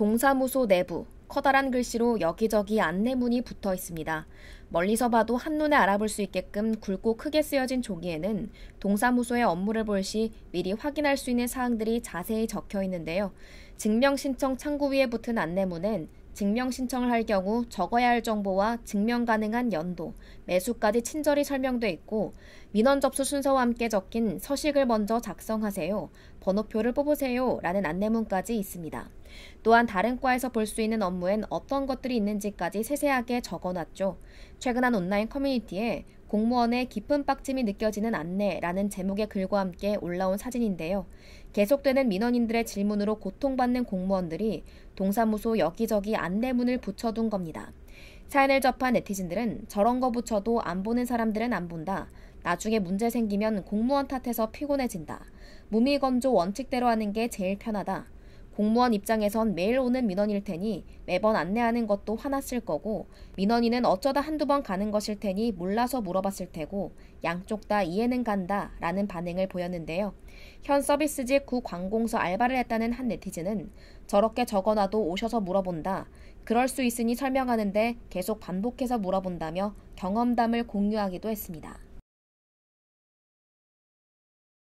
동사무소 내부 커다란 글씨로 여기저기 안내문이 붙어 있습니다. 멀리서 봐도 한눈에 알아볼 수 있게끔 굵고 크게 쓰여진 종이에는 동사무소의 업무를 볼 시 미리 확인할 수 있는 사항들이 자세히 적혀 있는데요. 증명신청 창구 위에 붙은 안내문엔 증명 신청을 할 경우 적어야 할 정보와 증명 가능한 연도, 매수까지 친절히 설명돼 있고 민원 접수 순서와 함께 적힌 서식을 먼저 작성하세요. 번호표를 뽑으세요라는 안내문까지 있습니다. 또한 다른 과에서 볼 수 있는 업무엔 어떤 것들이 있는지까지 세세하게 적어놨죠. 최근 한 온라인 커뮤니티에 공무원의 깊은 빡침이 느껴지는 안내라는 제목의 글과 함께 올라온 사진인데요. 계속되는 민원인들의 질문으로 고통받는 공무원들이 동사무소 여기저기 안내문을 붙여둔 겁니다. 사연을 접한 네티즌들은 저런 거 붙여도 안 보는 사람들은 안 본다. 나중에 문제 생기면 공무원 탓해서 피곤해진다. 무미건조 원칙대로 하는 게 제일 편하다. 공무원 입장에선 매일 오는 민원일 테니 매번 안내하는 것도 화났을 거고 민원인은 어쩌다 한두 번 가는 것일 테니 몰라서 물어봤을 테고 양쪽 다 이해는 간다 라는 반응을 보였는데요. 현 서비스직 구 관공서 알바를 했다는 한 네티즌은 저렇게 적어놔도 오셔서 물어본다. 그럴 수 있으니 설명하는데 계속 반복해서 물어본다며 경험담을 공유하기도 했습니다.